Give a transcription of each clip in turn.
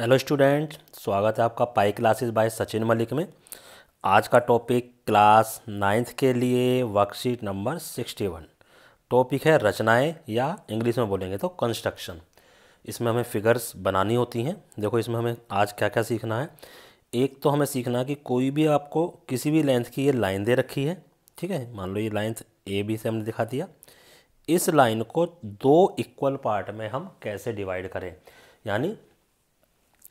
hello student स्वागत है आपका Pi classes by Sachin Malik में आज का टॉपिक क्लास नाइन्थ के लिए worksheet number sixty one topic है रचनाएं या इंग्लिश में बोलेंगे तो कंस्ट्रक्शन इसमें हमें फिगर्स बनानी होती हैं देखो इसमें हमें आज क्या क्या सीखना है एक तो हमें सीखना है कि कोई भी आपको किसी भी लेंथ की ये लाइन दे रखी है ठीक है मान लो ये लेंथ ए बी से हमने दिखा दिया इस लाइन को दो इक्वल पार्ट में हम कैसे डिवाइड करें यानी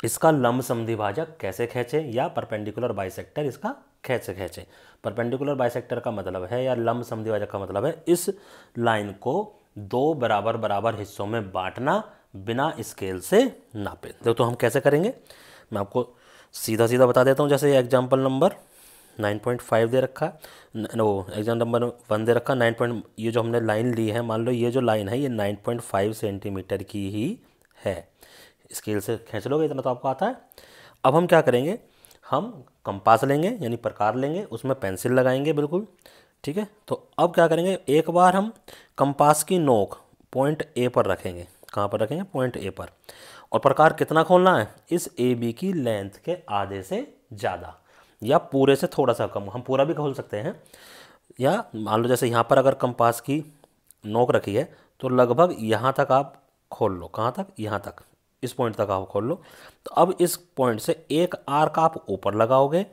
इसका लंब समिभाजक कैसे खींचे या परपेंडिकुलर बायसेक्टर इसका कैसे खींचे परपेंडिकुलर बायसेक्टर का मतलब है या लंब समिभाजक का मतलब है इस लाइन को दो बराबर बराबर हिस्सों में बांटना बिना स्केल से नापे देखो तो हम कैसे करेंगे मैं आपको सीधा सीधा बता देता हूँ जैसे example number nine point five दे रखा वो एग्जाम नंबर वन दे रखा नाइन पॉइंट ये जो हमने लाइन ली है मान लो ये जो लाइन है ये नाइन पॉइंट फाइव सेंटीमीटर की ही है स्केल से खींच लोगे इतना तो आपको आता है अब हम क्या करेंगे हम कंपास लेंगे यानी प्रकार लेंगे उसमें पेंसिल लगाएंगे बिल्कुल ठीक है तो अब क्या करेंगे एक बार हम कंपास की नोक पॉइंट ए पर रखेंगे कहाँ पर रखेंगे पॉइंट ए पर और प्रकार कितना खोलना है इस ए बी की लेंथ के आधे से ज़्यादा या पूरे से थोड़ा सा कम हम पूरा भी खोल सकते हैं या मान लो जैसे यहाँ पर अगर कंपास की नोक रखी है तो लगभग यहाँ तक आप खोल लो कहाँ तक यहाँ तक इस पॉइंट तक आप खोल लो तो अब इस पॉइंट से एक आर्क आप ऊपर लगाओगे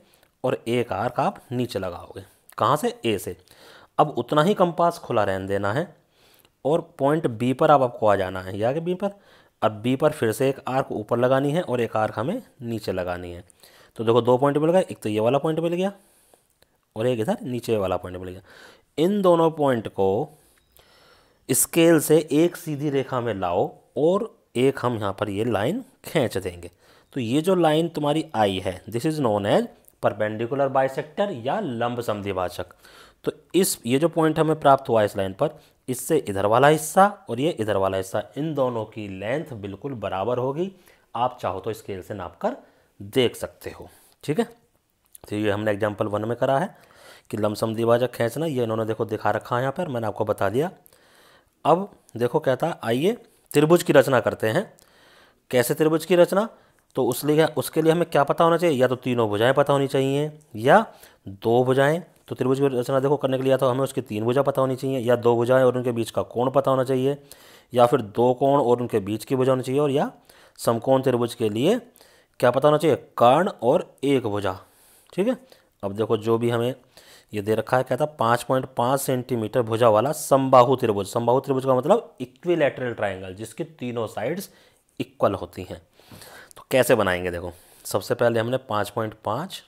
और एक आर्क आप नीचे लगाओगे कहाँ से ए से अब उतना ही कंपास खुला रहने देना है और पॉइंट बी पर अब आपको आ जाना है या कि बी पर अब बी पर फिर से एक आर्क ऊपर लगानी है और एक आर्क हमें नीचे लगानी है तो देखो दो पॉइंट मिल गए एक तो ये वाला पॉइंट मिल गया और एक इधर नीचे वाला पॉइंट मिल गया इन दोनों पॉइंट को स्केल से एक सीधी रेखा में लाओ और एक हम यहाँ पर ये लाइन खींच देंगे तो ये जो लाइन तुम्हारी आई है this is known as perpendicular bisector या लंब समिभाषक तो इस ये जो पॉइंट हमें प्राप्त हुआ इस लाइन पर इससे इधर वाला हिस्सा और ये इधर वाला हिस्सा इन दोनों की लेंथ बिल्कुल बराबर होगी आप चाहो तो स्केल से नाप कर देख सकते हो ठीक है तो ये हमने एग्जाम्पल वन में करा है कि लमसम दिवाजक खींचना ये इन्होंने देखो दिखा रखा है यहाँ पर मैंने आपको बता दिया अब देखो कहता आइए त्रिभुज की रचना करते हैं कैसे त्रिभुज की रचना तो उस लिए उसके लिए हमें क्या पता होना चाहिए या तो तीनों भुजाएं पता होनी चाहिए या दो भुजाएं तो त्रिभुज की रचना देखो करने के लिए तो हमें उसकी तीन भुजा पता होनी चाहिए या दो भुजाएं और उनके बीच का कोण पता होना चाहिए या फिर दो कोण और उनके बीच की भुजा होनी चाहिए और या समकोण त्रिभुज के लिए क्या पता होना चाहिए कर्ण और एक भुजा ठीक है अब देखो जो भी हमें ये दे रखा है कहता पाँच पॉइंट पाँच सेंटीमीटर भुजा वाला संबाहु त्रिभुज संबाहु त्रिभुज का मतलब इक्विलेटरल ट्राइंगल जिसकी तीनों साइड्स इक्वल होती हैं तो कैसे बनाएंगे देखो सबसे पहले हमने पाँच पॉइंट पाँच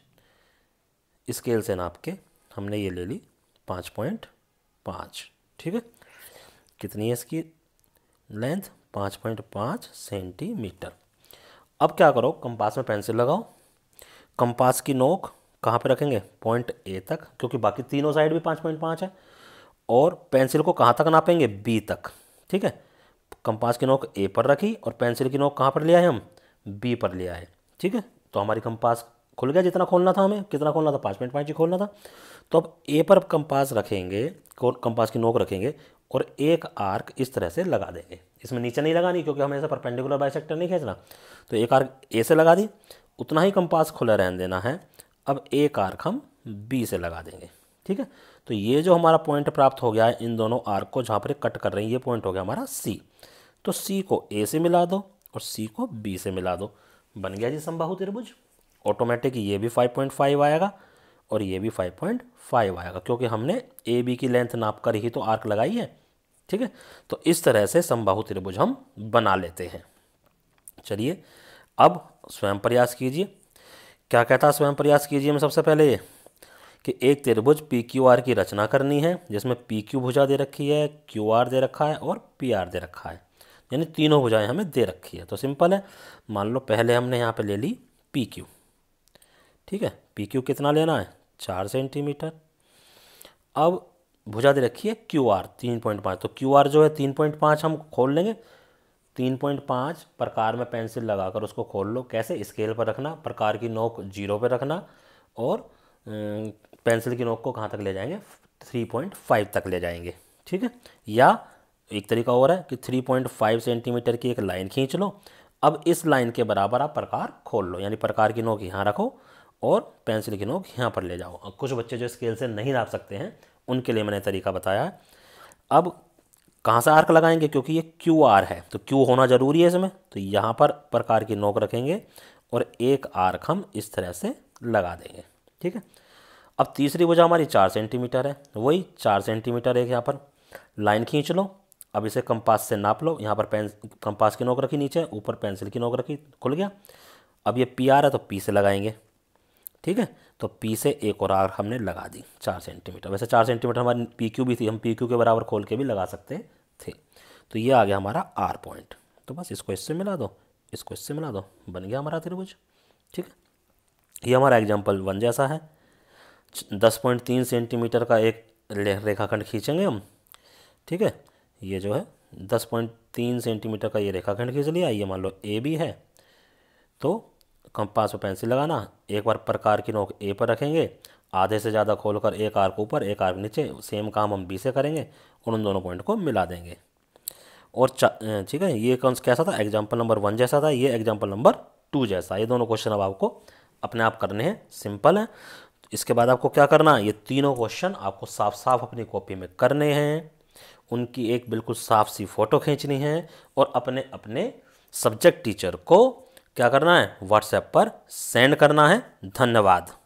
स्केल से नाप के हमने ये ले ली पाँच पॉइंट पाँच ठीक है कितनी है इसकी लेंथ पाँच पॉइंट पाँच सेंटीमीटर अब क्या करो कंपास में पेंसिल लगाओ कंपास की नोक कहाँ पे रखेंगे पॉइंट ए तक क्योंकि बाकी तीनों साइड भी पाँच पॉइंट पाँच है और पेंसिल को कहाँ तक नापेंगे बी तक ठीक है कंपास की नोक ए पर रखी और पेंसिल की नोक कहाँ पर लिया है हम बी पर लिया है ठीक है तो हमारी कंपास खुल गया जितना खोलना था हमें कितना खोलना था पाँच पॉइंट पाँच ही खोलना था तो अब ए पर कंपास रखेंगे कंपास की नोक रखेंगे और एक आर्क इस तरह से लगा देंगे इसमें नीचे नहीं लगानी क्योंकि हमें ऐसा परपेंडिकुलर बाई नहीं खींचना तो एक आर्क ए से लगा दी उतना ही कंपास खुला रहने देना है अब एक आर्क हम बी से लगा देंगे ठीक है तो ये जो हमारा पॉइंट प्राप्त हो गया है इन दोनों आर्क को जहाँ पर कट कर रहे हैं ये पॉइंट हो गया हमारा सी तो सी को ए से मिला दो और सी को बी से मिला दो बन गया जी संभा त्रिभुज ऑटोमेटिक ये भी 5.5 आएगा और ये भी 5.5 आएगा क्योंकि हमने ए बी की लेंथ नाप कर ही तो आर्क लगाई है ठीक है तो इस तरह से समबाहु त्रिभुज हम बना लेते हैं चलिए अब स्वयं प्रयास कीजिए क्या कहता है स्वयं प्रयास कीजिए में सबसे पहले कि एक त्रिभुज पी क्यू आर की रचना करनी है जिसमें पी क्यू भुजा दे रखी है क्यू आर दे रखा है और पी आर दे रखा है यानी तीनों भुजाएं हमें दे रखी है तो सिंपल है मान लो पहले हमने यहाँ पे ले ली पी क्यू ठीक है पी क्यू कितना लेना है चार सेंटीमीटर अब भुजा दे रखी है क्यू आर तीन पॉइंट पाँच तो क्यू आर जो है तीन पॉइंट पाँच हम खोल लेंगे तीन पॉइंट पाँच प्रकार में पेंसिल लगाकर उसको खोल लो कैसे स्केल पर रखना प्रकार की नोक जीरो पर रखना और पेंसिल की नोक को कहाँ तक ले जाएंगे थ्री पॉइंट फाइव तक ले जाएंगे ठीक है या एक तरीका और है कि थ्री पॉइंट फाइव सेंटीमीटर की एक लाइन खींच लो अब इस लाइन के बराबर आप प्रकार खोल लो यानी प्रकार की नोक यहाँ रखो और पेंसिल की नोक यहाँ पर ले जाओ कुछ बच्चे जो स्केल से नहीं नाप सकते हैं उनके लिए मैंने तरीका बताया अब कहाँ से आर्क लगाएंगे क्योंकि ये क्यू आर है तो क्यू होना ज़रूरी है इसमें तो यहाँ पर प्रकार की नोक रखेंगे और एक आर्क हम इस तरह से लगा देंगे ठीक है अब तीसरी भुजा हमारी चार सेंटीमीटर है वही चार सेंटीमीटर एक यहाँ पर लाइन खींच लो अब इसे कंपास से नाप लो यहाँ पर पेन कंपास की नोक रखी नीचे ऊपर पेंसिल की नोक रखी खुल गया अब ये पी आर है तो पी से लगाएंगे ठीक है तो पी से एक और आर हमने लगा दी चार सेंटीमीटर वैसे चार सेंटीमीटर हमारी पी क्यू भी थी हम पी क्यू के बराबर खोल के भी लगा सकते हैं थे तो ये आ गया हमारा आर पॉइंट तो बस इसको इससे मिला दो इसको इससे मिला दो बन गया हमारा त्रिभुज ठीक है ये हमारा एग्जाम्पल वन जैसा है दस पॉइंट तीन सेंटीमीटर का एक रेखाखंड खींचेंगे हम ठीक है ये जो है दस पॉइंट तीन सेंटीमीटर का ये रेखाखंड खींच लिया ये मान लो ए भी है तो कंपास पर पेंसिल लगाना एक बार प्रकार की नोक ए पर रखेंगे आधे से ज़्यादा खोल कर एक आर्क ऊपर एक आर्क नीचे सेम काम हम बी से करेंगे और उन दोनों पॉइंट को मिला देंगे और ठीक है ये कौन कैसा था एग्जाम्पल नंबर वन जैसा था ये एग्जाम्पल नंबर टू जैसा ये दोनों क्वेश्चन अब आपको अपने आप करने हैं सिंपल हैं इसके बाद आपको क्या करना है ये तीनों क्वेश्चन आपको साफ साफ अपनी कॉपी में करने हैं उनकी एक बिल्कुल साफ सी फ़ोटो खींचनी है और अपने अपने सब्जेक्ट टीचर को क्या करना है व्हाट्सएप पर सेंड करना है धन्यवाद